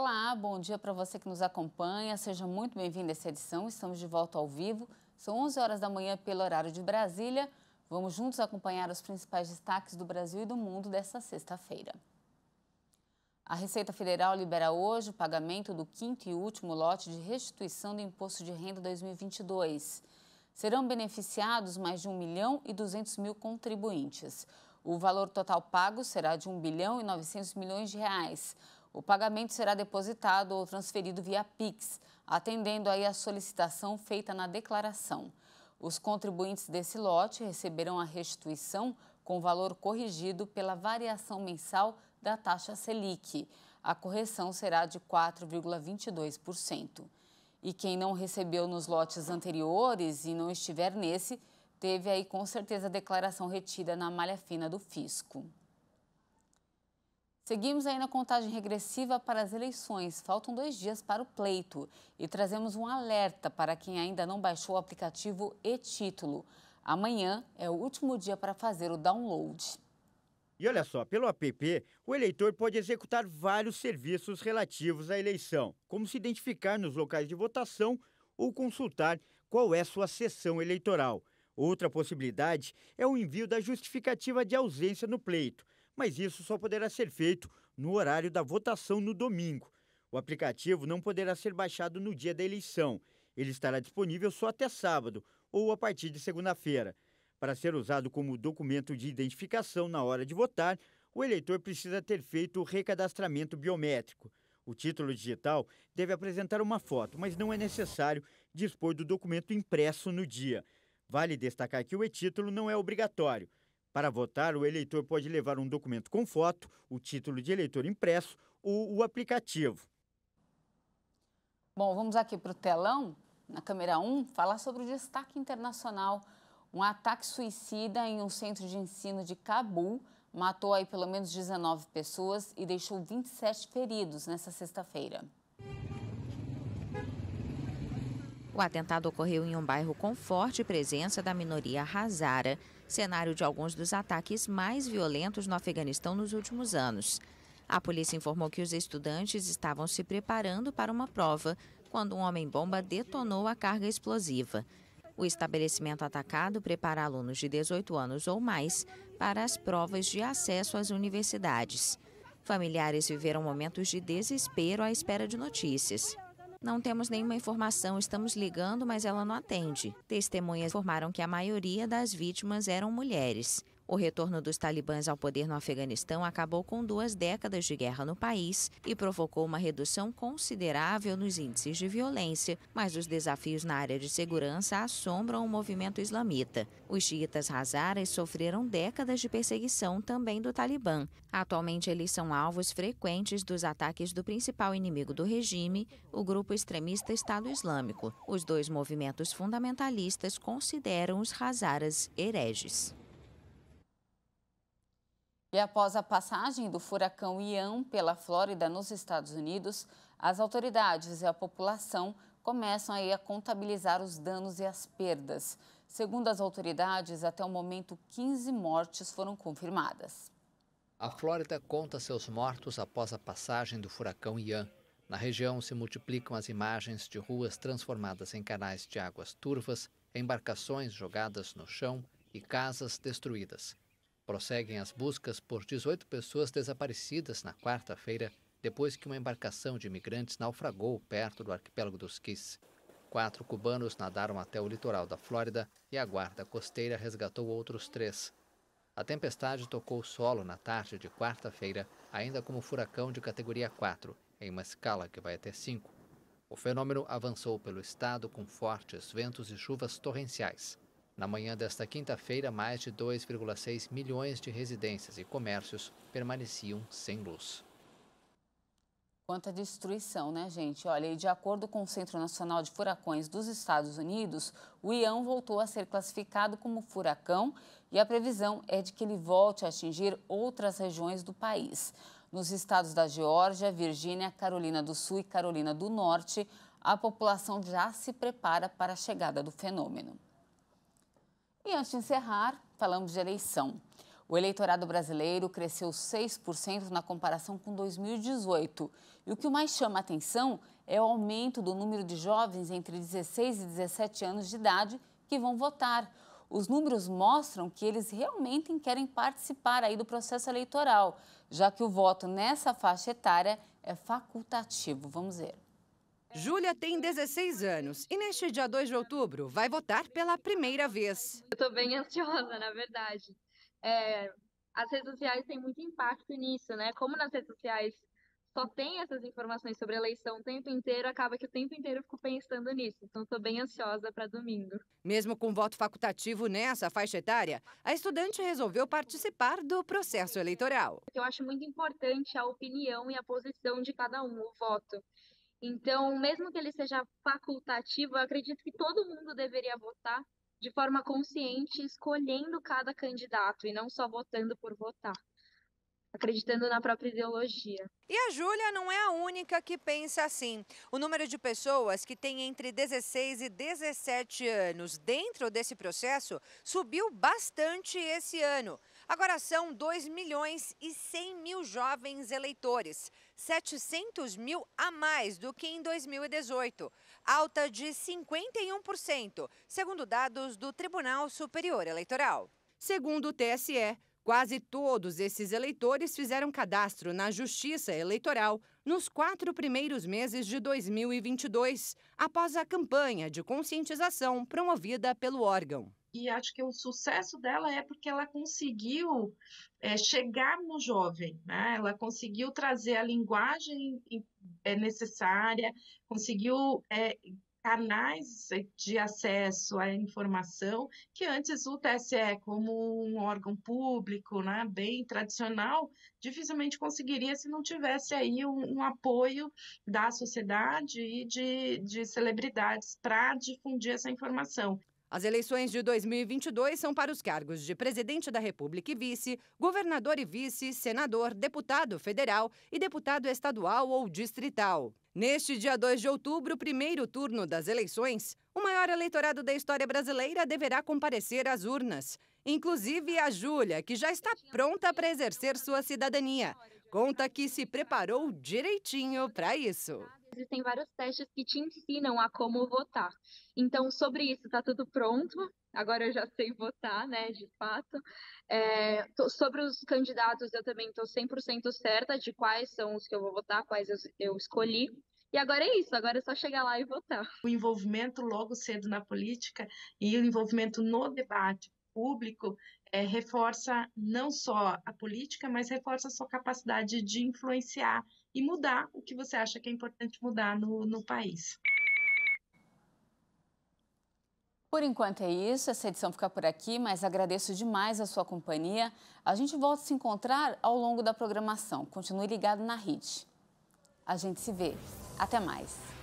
Olá, bom dia para você que nos acompanha. Seja muito bem-vindo a essa edição. Estamos de volta ao vivo. São 11 horas da manhã pelo horário de Brasília. Vamos juntos acompanhar os principais destaques do Brasil e do mundo desta sexta-feira. A Receita Federal libera hoje o pagamento do quinto e último lote de restituição do Imposto de Renda 2022. Serão beneficiados mais de 1 milhão e 200 mil contribuintes. O valor total pago será de 1 bilhão e 900 milhões de reais. O pagamento será depositado ou transferido via Pix, atendendo aí a solicitação feita na declaração. Os contribuintes desse lote receberão a restituição com valor corrigido pela variação mensal da taxa Selic. A correção será de 4,22%. E quem não recebeu nos lotes anteriores e não estiver nesse, teve aí com certeza a declaração retida na malha fina do fisco. Seguimos aí na contagem regressiva para as eleições. Faltam dois dias para o pleito. E trazemos um alerta para quem ainda não baixou o aplicativo e-Título. Amanhã é o último dia para fazer o download. E olha só, pelo app, o eleitor pode executar vários serviços relativos à eleição, como se identificar nos locais de votação ou consultar qual é sua sessão eleitoral. Outra possibilidade é o envio da justificativa de ausência no pleito mas isso só poderá ser feito no horário da votação no domingo. O aplicativo não poderá ser baixado no dia da eleição. Ele estará disponível só até sábado ou a partir de segunda-feira. Para ser usado como documento de identificação na hora de votar, o eleitor precisa ter feito o recadastramento biométrico. O título digital deve apresentar uma foto, mas não é necessário dispor do documento impresso no dia. Vale destacar que o e-título não é obrigatório. Para votar, o eleitor pode levar um documento com foto, o título de eleitor impresso ou o aplicativo. Bom, vamos aqui para o telão, na câmera 1, falar sobre o destaque internacional. Um ataque suicida em um centro de ensino de Cabul matou aí pelo menos 19 pessoas e deixou 27 feridos nessa sexta-feira. O atentado ocorreu em um bairro com forte presença da minoria Hazara cenário de alguns dos ataques mais violentos no Afeganistão nos últimos anos. A polícia informou que os estudantes estavam se preparando para uma prova quando um homem-bomba detonou a carga explosiva. O estabelecimento atacado prepara alunos de 18 anos ou mais para as provas de acesso às universidades. Familiares viveram momentos de desespero à espera de notícias. Não temos nenhuma informação, estamos ligando, mas ela não atende. Testemunhas informaram que a maioria das vítimas eram mulheres. O retorno dos talibãs ao poder no Afeganistão acabou com duas décadas de guerra no país e provocou uma redução considerável nos índices de violência, mas os desafios na área de segurança assombram o movimento islamita. Os xiitas hazaras sofreram décadas de perseguição também do Talibã. Atualmente, eles são alvos frequentes dos ataques do principal inimigo do regime, o grupo extremista Estado Islâmico. Os dois movimentos fundamentalistas consideram os hazaras hereges. E após a passagem do furacão Ian pela Flórida, nos Estados Unidos, as autoridades e a população começam aí a contabilizar os danos e as perdas. Segundo as autoridades, até o momento 15 mortes foram confirmadas. A Flórida conta seus mortos após a passagem do furacão Ian. Na região se multiplicam as imagens de ruas transformadas em canais de águas turvas, embarcações jogadas no chão e casas destruídas. Prosseguem as buscas por 18 pessoas desaparecidas na quarta-feira, depois que uma embarcação de imigrantes naufragou perto do arquipélago dos Keys. Quatro cubanos nadaram até o litoral da Flórida e a guarda costeira resgatou outros três. A tempestade tocou o solo na tarde de quarta-feira, ainda como furacão de categoria 4, em uma escala que vai até 5. O fenômeno avançou pelo estado com fortes ventos e chuvas torrenciais. Na manhã desta quinta-feira, mais de 2,6 milhões de residências e comércios permaneciam sem luz. Quanta destruição, né, gente? Olha, e de acordo com o Centro Nacional de Furacões dos Estados Unidos, o Ian voltou a ser classificado como furacão e a previsão é de que ele volte a atingir outras regiões do país. Nos estados da Geórgia, Virgínia, Carolina do Sul e Carolina do Norte, a população já se prepara para a chegada do fenômeno. E antes de encerrar, falamos de eleição. O eleitorado brasileiro cresceu 6% na comparação com 2018. E o que mais chama atenção é o aumento do número de jovens entre 16 e 17 anos de idade que vão votar. Os números mostram que eles realmente querem participar aí do processo eleitoral, já que o voto nessa faixa etária é facultativo. Vamos ver. Júlia tem 16 anos e neste dia 2 de outubro vai votar pela primeira vez. Eu estou bem ansiosa, na verdade. É, as redes sociais têm muito impacto nisso, né? Como nas redes sociais só tem essas informações sobre a eleição o tempo inteiro, acaba que o tempo inteiro eu fico pensando nisso. Então, estou bem ansiosa para domingo. Mesmo com voto facultativo nessa faixa etária, a estudante resolveu participar do processo eleitoral. Eu acho muito importante a opinião e a posição de cada um, o voto. Então, mesmo que ele seja facultativo, eu acredito que todo mundo deveria votar de forma consciente, escolhendo cada candidato e não só votando por votar acreditando na própria ideologia. E a Júlia não é a única que pensa assim. O número de pessoas que têm entre 16 e 17 anos dentro desse processo subiu bastante esse ano. Agora são 2 milhões e 100 mil jovens eleitores. 700 mil a mais do que em 2018, alta de 51%, segundo dados do Tribunal Superior Eleitoral. Segundo o TSE, Quase todos esses eleitores fizeram cadastro na Justiça Eleitoral nos quatro primeiros meses de 2022, após a campanha de conscientização promovida pelo órgão e acho que o sucesso dela é porque ela conseguiu é, chegar no jovem, né? ela conseguiu trazer a linguagem eh, necessária, conseguiu é, canais de acesso à informação que antes o TSE, como um órgão público, né, bem tradicional, dificilmente conseguiria se não tivesse aí um, um apoio da sociedade e de, de celebridades para difundir essa informação. As eleições de 2022 são para os cargos de presidente da República e vice, governador e vice, senador, deputado federal e deputado estadual ou distrital. Neste dia 2 de outubro, primeiro turno das eleições, o maior eleitorado da história brasileira deverá comparecer às urnas. Inclusive a Júlia, que já está pronta para exercer sua cidadania. Conta que se preparou direitinho para isso existem vários testes que te ensinam a como votar. Então, sobre isso, está tudo pronto. Agora eu já sei votar, né, de fato. É, tô, sobre os candidatos, eu também estou 100% certa de quais são os que eu vou votar, quais eu, eu escolhi. E agora é isso, agora é só chegar lá e votar. O envolvimento logo cedo na política e o envolvimento no debate público é, reforça não só a política, mas reforça a sua capacidade de influenciar e mudar o que você acha que é importante mudar no, no país. Por enquanto é isso, essa edição fica por aqui, mas agradeço demais a sua companhia. A gente volta a se encontrar ao longo da programação. Continue ligado na RIT. A gente se vê. Até mais.